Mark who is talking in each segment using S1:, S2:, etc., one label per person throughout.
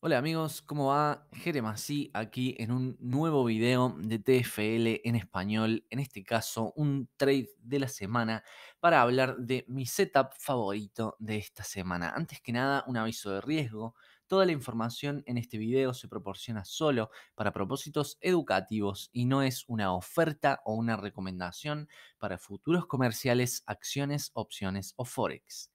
S1: Hola amigos, ¿cómo va? Jeremasi aquí en un nuevo video de TFL en español, en este caso un trade de la semana para hablar de mi setup favorito de esta semana. Antes que nada, un aviso de riesgo. Toda la información en este video se proporciona solo para propósitos educativos y no es una oferta o una recomendación para futuros comerciales, acciones, opciones o forex.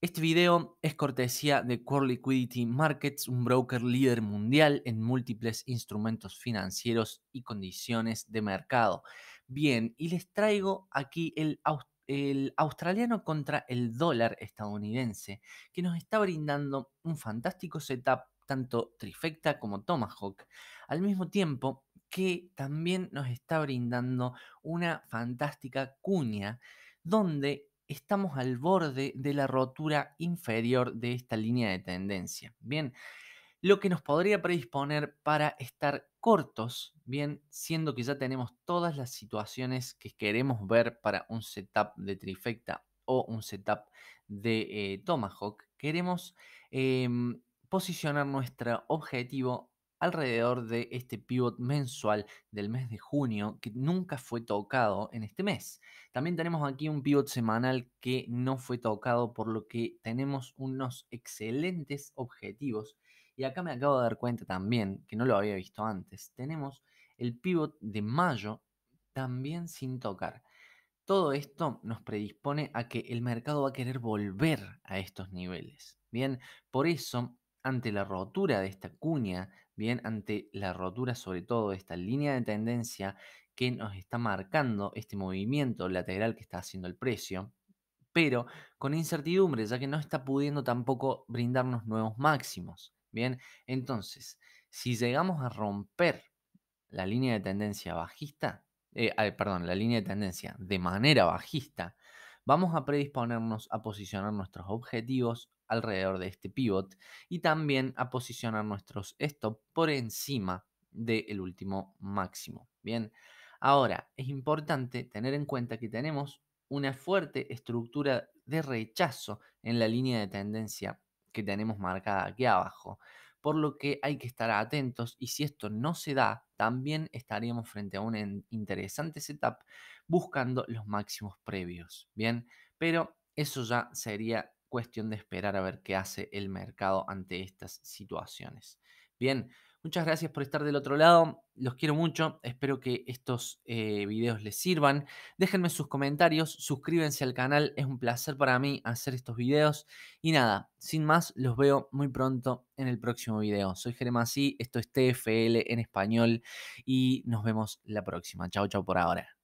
S1: Este video es cortesía de Core Liquidity Markets, un broker líder mundial en múltiples instrumentos financieros y condiciones de mercado. Bien, y les traigo aquí el, australiano contra el dólar estadounidense, que nos está brindando un fantástico setup, tanto trifecta como tomahawk, al mismo tiempo que también nos está brindando una fantástica cuña, donde estamos al borde de la rotura inferior de esta línea de tendencia. Bien, lo que nos podría predisponer para estar cortos, bien, siendo que ya tenemos todas las situaciones que queremos ver para un setup de trifecta o un setup de eh, Tomahawk, queremos em, posicionar nuestro objetivo alrededor de este pivot mensual del mes de junio que nunca fue tocado en este mes. También tenemos aquí un pivot semanal que no fue tocado, por lo que tenemos unos excelentes objetivos. Y acá me acabo de dar cuenta también, que no lo había visto antes, tenemos el pivot de mayo también sin tocar. Todo esto nos predispone a que el mercado va a querer volver a estos niveles. Bien, por eso ante la rotura de esta cuña, bien, ante la rotura sobre todo de esta línea de tendencia que nos está marcando este movimiento lateral que está haciendo el precio, pero con incertidumbre, ya que no está pudiendo tampoco brindarnos nuevos máximos. Bien, entonces, si llegamos a romper la línea de tendencia bajista, eh, perdón, la línea de tendencia de manera bajista, vamos a predisponernos a posicionar nuestros objetivos alrededor de este pivot y también a posicionar nuestros stop por encima del último máximo. Bien, ahora es importante tener en cuenta que tenemos una fuerte estructura de rechazo en la línea de tendencia que tenemos marcada aquí abajo, por lo que hay que estar atentos y si esto no se da, también estaríamos frente a un interesante setup buscando los máximos previos, ¿bien? Pero eso ya sería cuestión de esperar a ver qué hace el mercado ante estas situaciones. Bien, muchas gracias por estar del otro lado, los quiero mucho, espero que estos eh, videos les sirvan. Déjenme sus comentarios, suscríbanse al canal, es un placer para mí hacer estos videos. Y nada, sin más, los veo muy pronto en el próximo video. Soy Jeremasí, esto es TFL en español y nos vemos la próxima. Chao, chao por ahora.